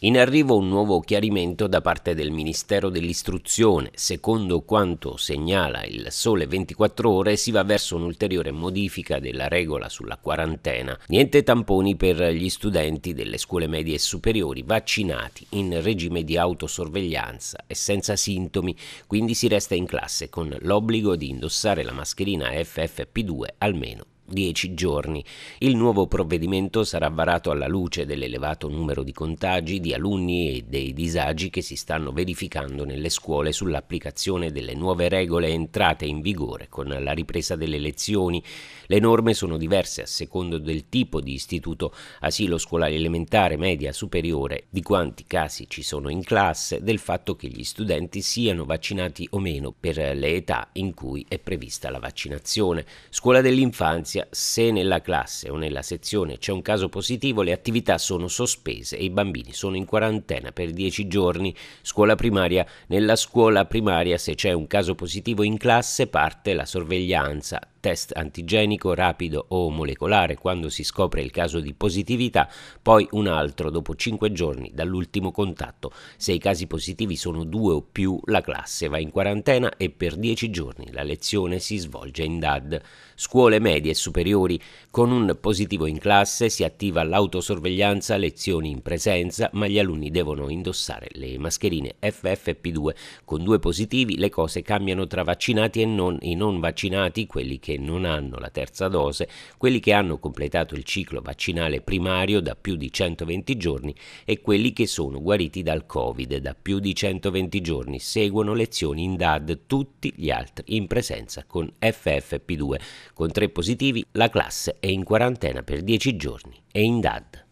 In arrivo un nuovo chiarimento da parte del Ministero dell'Istruzione. Secondo quanto segnala il Sole 24 Ore, si va verso un'ulteriore modifica della regola sulla quarantena. Niente tamponi per gli studenti delle scuole medie e superiori vaccinati in regime di autosorveglianza e senza sintomi, quindi si resta in classe con l'obbligo di indossare la mascherina FFP2 almeno dieci giorni. Il nuovo provvedimento sarà varato alla luce dell'elevato numero di contagi di alunni e dei disagi che si stanno verificando nelle scuole sull'applicazione delle nuove regole entrate in vigore con la ripresa delle lezioni. Le norme sono diverse a secondo del tipo di istituto, asilo scolare elementare, media, superiore, di quanti casi ci sono in classe, del fatto che gli studenti siano vaccinati o meno per le età in cui è prevista la vaccinazione. Scuola dell'infanzia Russia, se nella classe o nella sezione c'è un caso positivo, le attività sono sospese e i bambini sono in quarantena per 10 giorni. Scuola primaria, nella scuola primaria se c'è un caso positivo in classe parte la sorveglianza test antigenico rapido o molecolare quando si scopre il caso di positività, poi un altro dopo 5 giorni dall'ultimo contatto. Se i casi positivi sono due o più, la classe va in quarantena e per 10 giorni la lezione si svolge in DAD. Scuole medie e superiori, con un positivo in classe si attiva l'autosorveglianza, lezioni in presenza, ma gli alunni devono indossare le mascherine FFP2. Con due positivi le cose cambiano tra vaccinati e non, i non vaccinati, quelli che non hanno la terza dose, quelli che hanno completato il ciclo vaccinale primario da più di 120 giorni e quelli che sono guariti dal Covid da più di 120 giorni. Seguono lezioni in DAD tutti gli altri in presenza con FFP2. Con tre positivi la classe è in quarantena per 10 giorni e in DAD.